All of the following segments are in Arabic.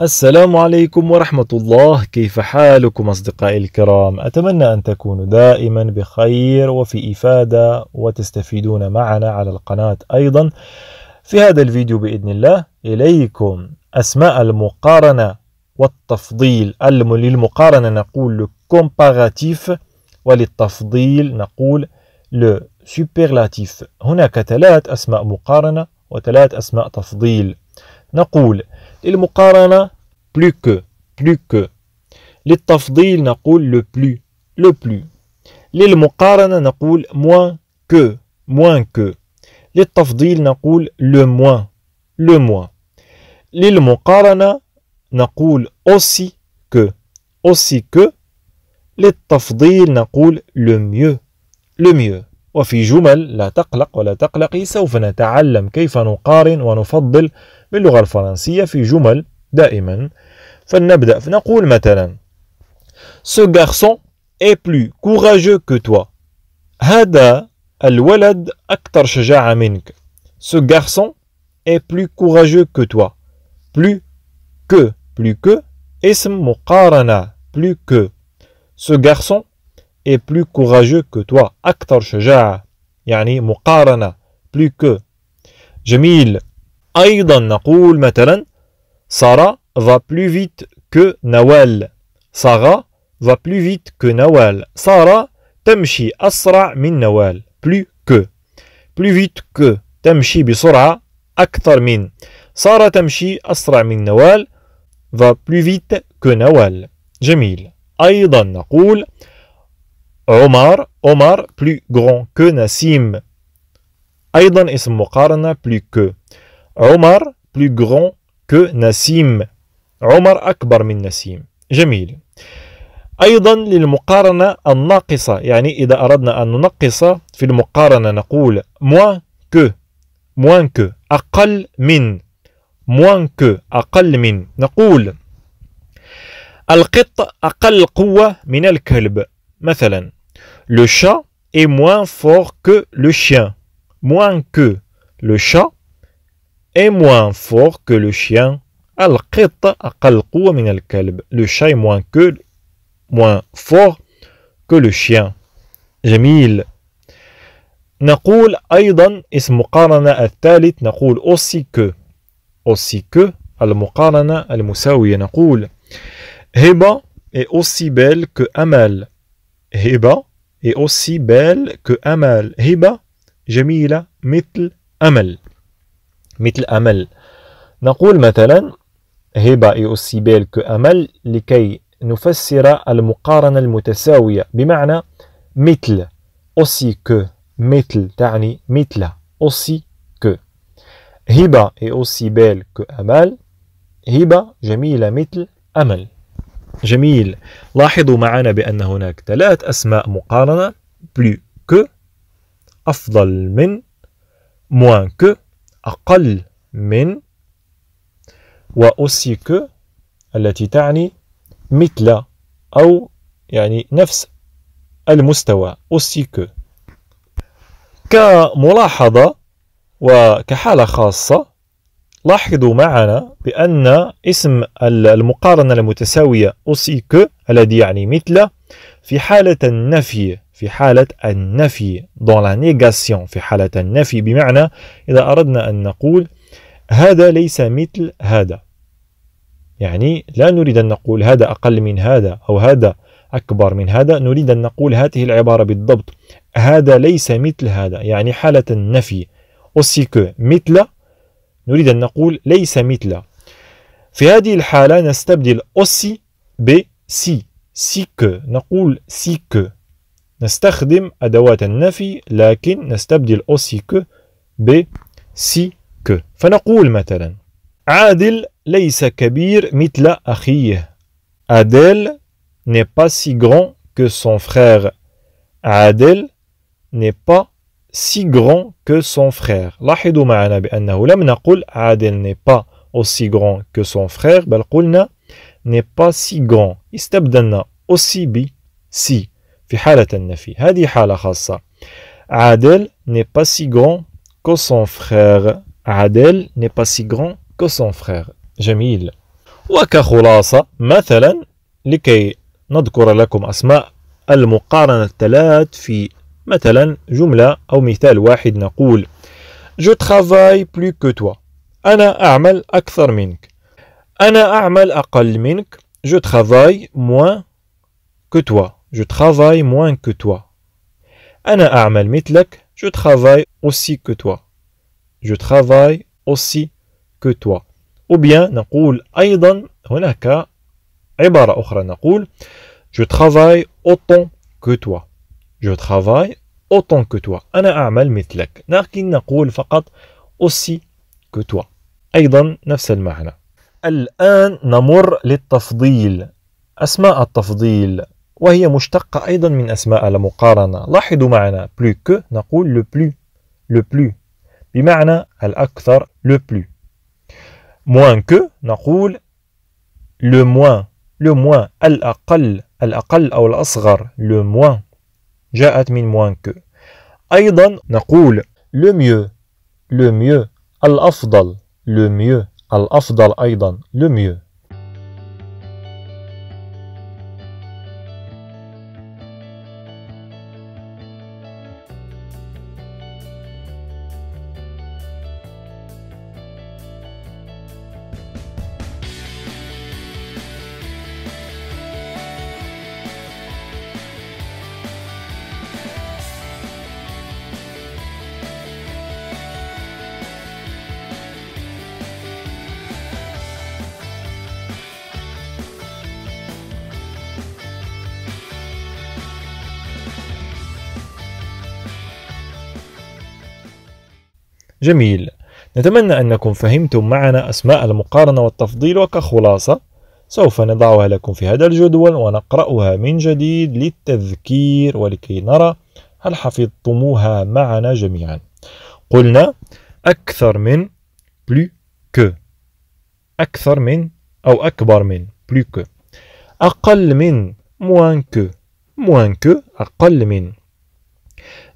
السلام عليكم ورحمة الله كيف حالكم أصدقائي الكرام أتمنى أن تكونوا دائما بخير وفي إفادة وتستفيدون معنا على القناة أيضا في هذا الفيديو بإذن الله إليكم أسماء المقارنة والتفضيل للمقارنة نقول كومباراتيف وللتفضيل نقول لو سوبرلاتيف هناك ثلاث أسماء مقارنة وثلاث أسماء تفضيل نقول L'il plus que, plus que. Le Tafdil n'a coul le plus le plus. l'île Mokarana n'a moins que moins que. Le na n'acoul le moins. Le moins. l'île Mokarana n'a coul aussi que aussi que. Le Tafdil n'a coul le mieux. Le mieux. وفي جمل لا تقلق ولا تقلقي سوف نتعلم كيف نقارن ونفضل باللغة الفرنسية في جمل دائما فلنبدأ فنقول مثلا Ce garçon est plus courageux que toi. هذا الولد أكثر شجاعة منك. Ce garçon est plus courageux que toi. Plus que, plus que, اسم مقارنة. Plus que. Ce garçon est plus courageux que toi أكثر شجاعة yani Muqarana, plus que Jamil, Aydan نقول Matalan, Sarah va plus vite que Nawal Sarah va plus vite que Nawal Sarah Tamshi Asra min Nawal, plus que plus vite que Tamshi Bisura, أكثر min. Sarah Tamshi Asra min Nawal va plus vite que نوال جميل أيضا نقول Omar Omar plus grand que Nassim أيضا اسم مقارنة plus que عمر plus grand que نسيم عمر أكبر من نسيم جميل أيضا للمقارنة الناقصة يعني إذا أردنا أن ننقص في المقارنة نقول موان كو موان كو أقل من موان كو أقل من نقول القط أقل قوة من الكلب مثلا le chat est moins fort que le chien moins que le chat est moins fort que le chien le chat est moins que moins fort que le chien جميل نقول أيضا اسم مقارنة aussi que aussi que المقارنة المساوية نقول هبة est aussi belle que Amal هبة est aussi belle que أمل هبة جميلة مثل أمل مثل أمل نقول مثلا هبة est aussi belle que أمل لكي نفسر المقارنة المتساوية بمعنى مثل aussi que مثل تعني مثل aussi que هبة est aussi belle que أمل هبة جميلة مثل أمل جميل لاحظوا معنا بأن هناك ثلاث أسماء مقارنة بلو كو أفضل من موان كو أقل من وأسي ك التي تعني مثل أو يعني نفس المستوى أسي ك كملاحظة وكحالة خاصة لاحظوا معنا بأن اسم المقارنة المتساوية أوسي كو الذي يعني مثل في حالة النفي في حالة النفي دون لا نيغاسيون في حالة النفي بمعنى إذا أردنا أن نقول هذا ليس مثل هذا يعني لا نريد أن نقول هذا أقل من هذا أو هذا أكبر من هذا نريد أن نقول هذه العبارة بالضبط هذا ليس مثل هذا يعني حالة النفي أوسي كو مثل نريد أن نقول ليس مثل في هذه الحالة نستبدل أوسي ب سي سيك نقول سيك نستخدم أدوات النفي لكن نستبدل أوسي أوسيك ب سيك فنقول مثلا عادل ليس كبير مثل أخيه أديل n'est pas si grand que son frère. Adèle n'est pas si grand que son frère. لاحظوا معنا بأنه لم نقل عادل n'est pas aussi grand que son frère بل قلنا n'est pas si grand استبدلنا aussi ب si في حالة النفي هذه حالة خاصة عادل n'est pas si grand que son frère عادل n'est pas si grand que son frère جميل وكخلاصة مثلا لكي نذكر لكم أسماء المقارنة الثلاث في مثلا Je travaille plus que toi Je travaille moins que toi Je travaille moins que toi Je travaille aussi que toi Je travaille aussi que toi Ou bien نقول أيضا هناك Je travaille autant que toi Je travaille autant que toi. أنا أعمل مثلك. لكن نقول فقط aussi que toi. أيضا نفس المعنى. الآن نمر للتفضيل. أسماء التفضيل وهي مشتقة أيضا من أسماء المقارنة لاحظوا معنا plus que نقول le plus le plus بمعنى الأكثر le plus moins que نقول le moins le moins الأقل الأقل أو الأصغر le moins جاءت من موان كو أيضا نقول لو ميو لو ميو الأفضل لو ميو الأفضل أيضا لو ميو جميل نتمنى أنكم فهمتم معنا أسماء المقارنة والتفضيل وكخلاصة سوف نضعها لكم في هذا الجدول ونقرأها من جديد للتذكير ولكي نرى هل حفظتموها معنا جميعا قلنا أكثر من بلو كو أكثر من أو أكبر من بلو كو أقل من موان كو موان كو أقل من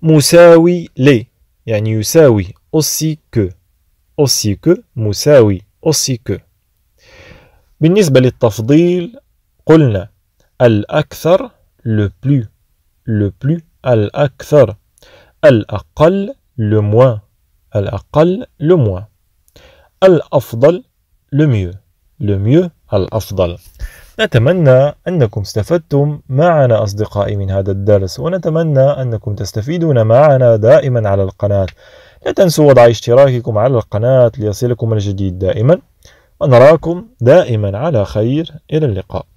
مساوي لي يعني يساوي aussi que aussi que مساوي aussi que بالنسبة للتفضيل قلنا الأكثر le plus le plus الأكثر الأقل le moins الأقل le moins الأفضل le mieux le mieux الأفضل نتمنى أنكم استفدتم معنا أصدقائي من هذا الدرس ونتمنى أنكم تستفيدون معنا دائما على القناة لا تنسوا وضع اشتراككم على القناة ليصلكم الجديد دائما ونراكم دائما على خير إلى اللقاء